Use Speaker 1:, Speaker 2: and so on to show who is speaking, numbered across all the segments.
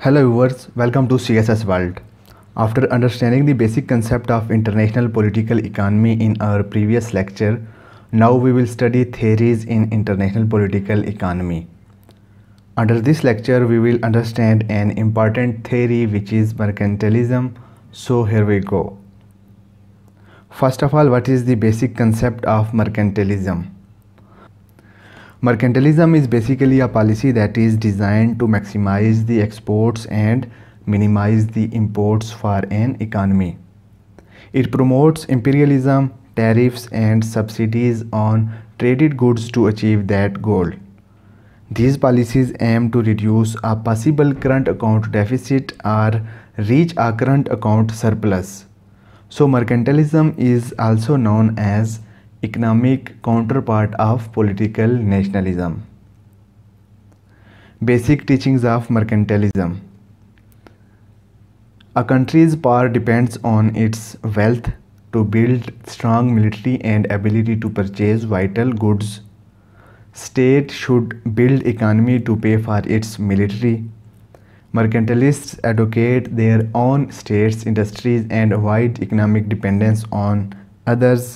Speaker 1: Hello viewers, welcome to CSS World. After understanding the basic concept of international political economy in our previous lecture, now we will study theories in international political economy. Under this lecture, we will understand an important theory which is mercantilism. So here we go. First of all, what is the basic concept of mercantilism? Mercantilism is basically a policy that is designed to maximize the exports and minimize the imports for an economy. It promotes imperialism, tariffs, and subsidies on traded goods to achieve that goal. These policies aim to reduce a possible current account deficit or reach a current account surplus. So, mercantilism is also known as economic counterpart of political nationalism. Basic teachings of mercantilism. A country's power depends on its wealth to build strong military and ability to purchase vital goods. State should build economy to pay for its military. Mercantilists advocate their own state's industries and avoid economic dependence on others.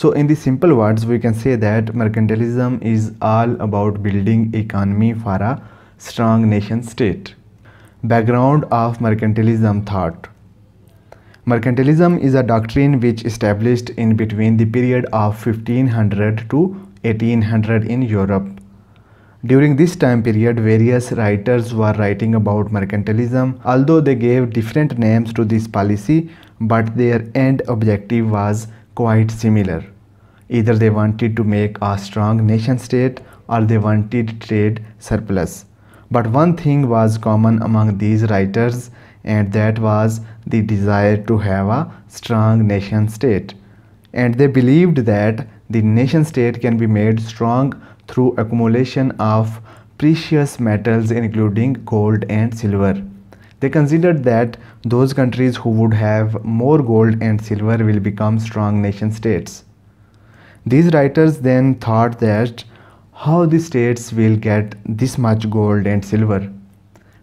Speaker 1: So in the simple words, we can say that mercantilism is all about building economy for a strong nation state. Background of mercantilism thought. Mercantilism is a doctrine which established in between the period of 1500 to 1800 in Europe. During this time period, various writers were writing about mercantilism, although they gave different names to this policy, but their end objective was quite similar. Either they wanted to make a strong nation state or they wanted trade surplus. But one thing was common among these writers and that was the desire to have a strong nation state. And they believed that the nation state can be made strong through accumulation of precious metals including gold and silver. They considered that those countries who would have more gold and silver will become strong nation states. These writers then thought that how the states will get this much gold and silver.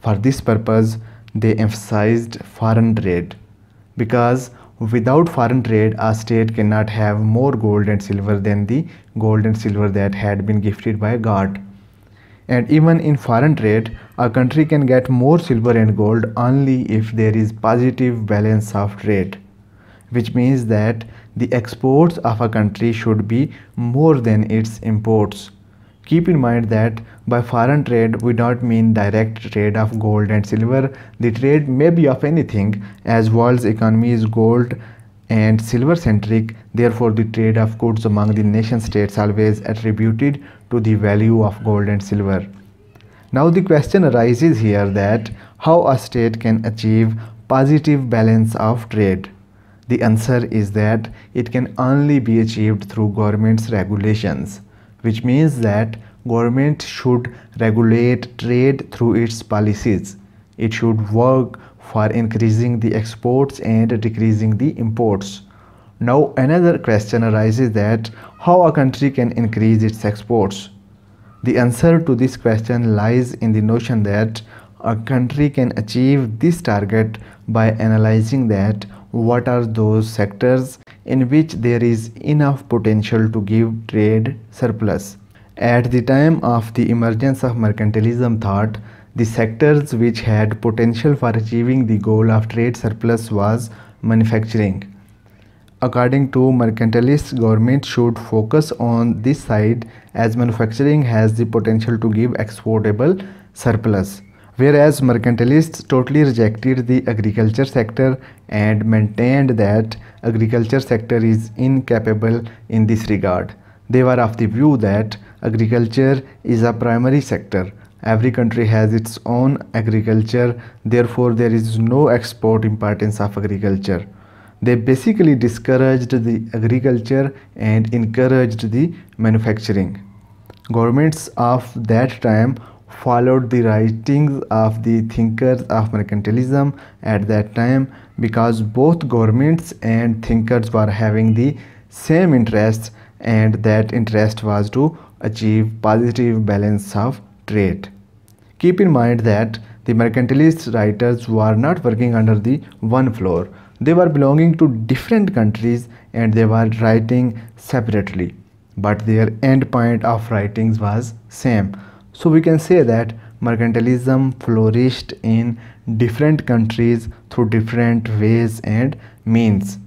Speaker 1: For this purpose, they emphasized foreign trade because without foreign trade a state cannot have more gold and silver than the gold and silver that had been gifted by god and even in foreign trade, a country can get more silver and gold only if there is positive balance of trade, which means that the exports of a country should be more than its imports. Keep in mind that by foreign trade we don't mean direct trade of gold and silver. The trade may be of anything as world's economy is gold and silver-centric, therefore the trade of goods among the nation-states always attributed to the value of gold and silver. Now the question arises here that how a state can achieve positive balance of trade. The answer is that it can only be achieved through government's regulations, which means that government should regulate trade through its policies. It should work for increasing the exports and decreasing the imports. Now another question arises that how a country can increase its exports? The answer to this question lies in the notion that a country can achieve this target by analyzing that what are those sectors in which there is enough potential to give trade surplus. At the time of the emergence of mercantilism thought, the sectors which had potential for achieving the goal of trade surplus was manufacturing. According to mercantilists, government should focus on this side as manufacturing has the potential to give exportable surplus. Whereas mercantilists totally rejected the agriculture sector and maintained that agriculture sector is incapable in this regard. They were of the view that agriculture is a primary sector every country has its own agriculture therefore there is no export importance of agriculture they basically discouraged the agriculture and encouraged the manufacturing governments of that time followed the writings of the thinkers of mercantilism at that time because both governments and thinkers were having the same interests and that interest was to achieve positive balance of trade Keep in mind that the mercantilist writers were not working under the one floor. They were belonging to different countries and they were writing separately. But their end point of writings was same. So we can say that mercantilism flourished in different countries through different ways and means.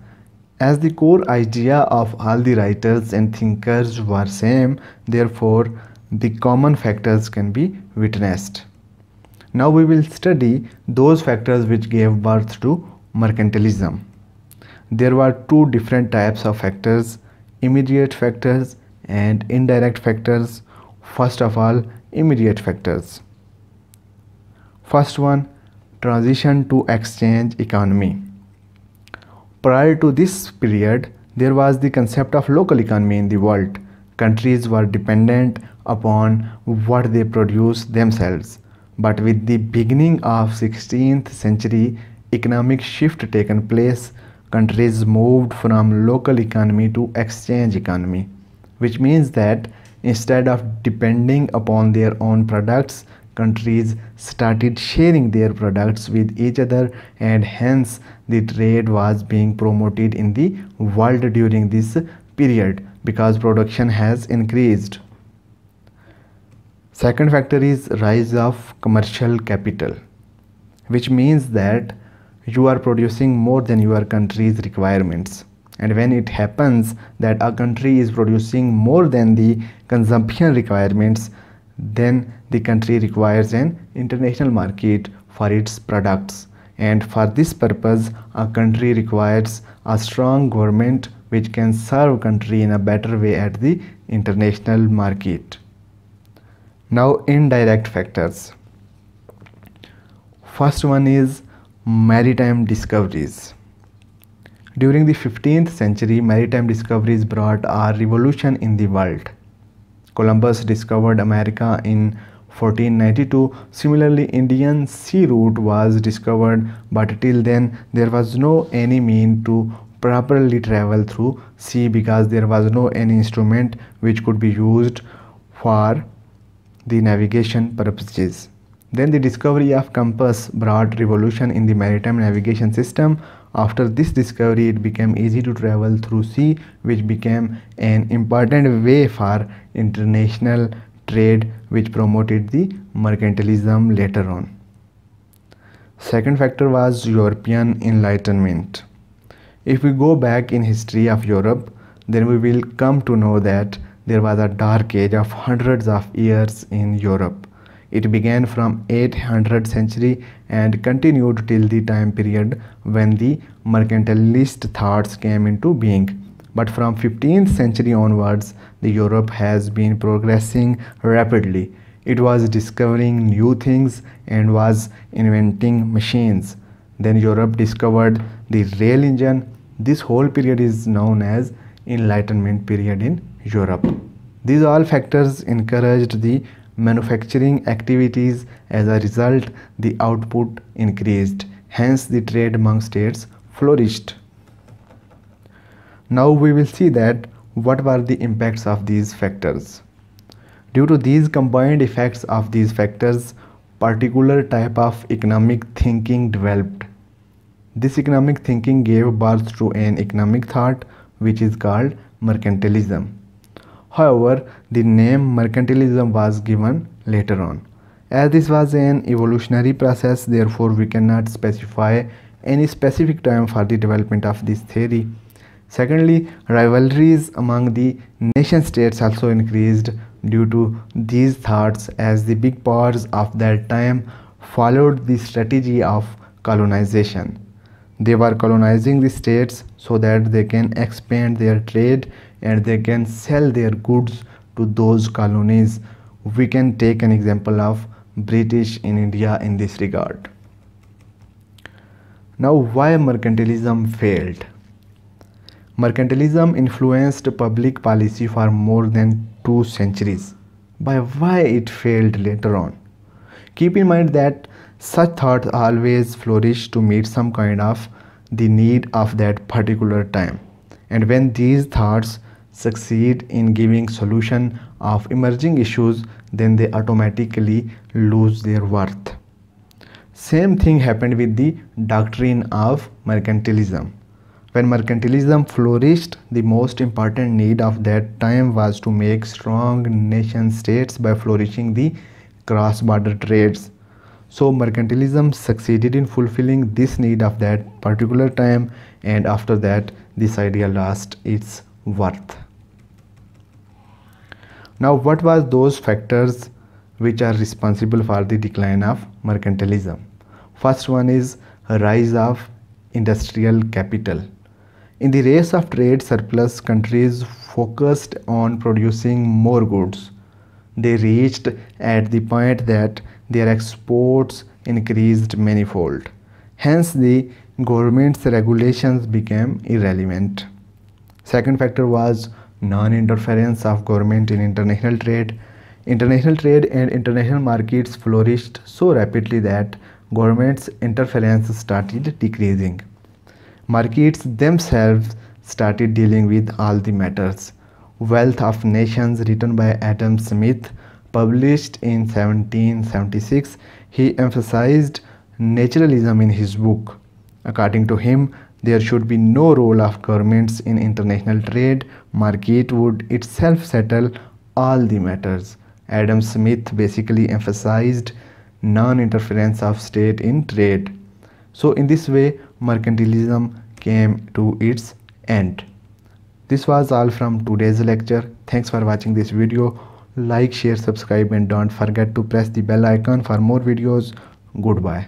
Speaker 1: As the core idea of all the writers and thinkers were same, therefore the common factors can be witnessed. Now we will study those factors which gave birth to mercantilism. There were two different types of factors, immediate factors and indirect factors. First of all, immediate factors. First one, transition to exchange economy. Prior to this period, there was the concept of local economy in the world countries were dependent upon what they produced themselves. But with the beginning of 16th century economic shift taken place, countries moved from local economy to exchange economy, which means that instead of depending upon their own products, countries started sharing their products with each other and hence the trade was being promoted in the world during this period because production has increased. Second factor is rise of commercial capital, which means that you are producing more than your country's requirements. And when it happens that a country is producing more than the consumption requirements, then the country requires an international market for its products. And for this purpose, a country requires a strong government which can serve country in a better way at the international market. Now indirect factors. First one is maritime discoveries. During the 15th century, maritime discoveries brought a revolution in the world. Columbus discovered America in 1492. Similarly, Indian sea route was discovered, but till then there was no any mean to properly travel through sea because there was no any instrument which could be used for the navigation purposes. Then the discovery of compass brought revolution in the maritime navigation system. After this discovery, it became easy to travel through sea, which became an important way for international trade, which promoted the mercantilism later on. Second factor was European Enlightenment. If we go back in history of Europe, then we will come to know that there was a dark age of hundreds of years in Europe. It began from 800th century and continued till the time period when the mercantilist thoughts came into being. But from 15th century onwards, the Europe has been progressing rapidly. It was discovering new things and was inventing machines. Then Europe discovered the rail engine this whole period is known as Enlightenment period in Europe. These all factors encouraged the manufacturing activities as a result the output increased hence the trade among states flourished now we will see that what were the impacts of these factors due to these combined effects of these factors particular type of economic thinking developed this economic thinking gave birth to an economic thought which is called mercantilism. However, the name mercantilism was given later on. As this was an evolutionary process, therefore we cannot specify any specific time for the development of this theory. Secondly, rivalries among the nation states also increased due to these thoughts as the big powers of that time followed the strategy of colonization they were colonizing the states so that they can expand their trade and they can sell their goods to those colonies we can take an example of british in india in this regard now why mercantilism failed mercantilism influenced public policy for more than two centuries by why it failed later on keep in mind that such thoughts always flourish to meet some kind of the need of that particular time. And when these thoughts succeed in giving solution of emerging issues, then they automatically lose their worth. Same thing happened with the doctrine of mercantilism. When mercantilism flourished, the most important need of that time was to make strong nation states by flourishing the cross border trades. So mercantilism succeeded in fulfilling this need of that particular time and after that this idea lost its worth. Now what was those factors which are responsible for the decline of mercantilism? First one is rise of industrial capital. In the race of trade surplus, countries focused on producing more goods. They reached at the point that their exports increased manifold. Hence, the government's regulations became irrelevant. Second factor was non-interference of government in international trade. International trade and international markets flourished so rapidly that government's interference started decreasing. Markets themselves started dealing with all the matters. Wealth of Nations written by Adam Smith published in 1776, he emphasized naturalism in his book. According to him, there should be no role of governments in international trade, market would itself settle all the matters. Adam Smith basically emphasized non-interference of state in trade. So in this way, mercantilism came to its end. This was all from today's lecture. Thanks for watching this video like share subscribe and don't forget to press the bell icon for more videos goodbye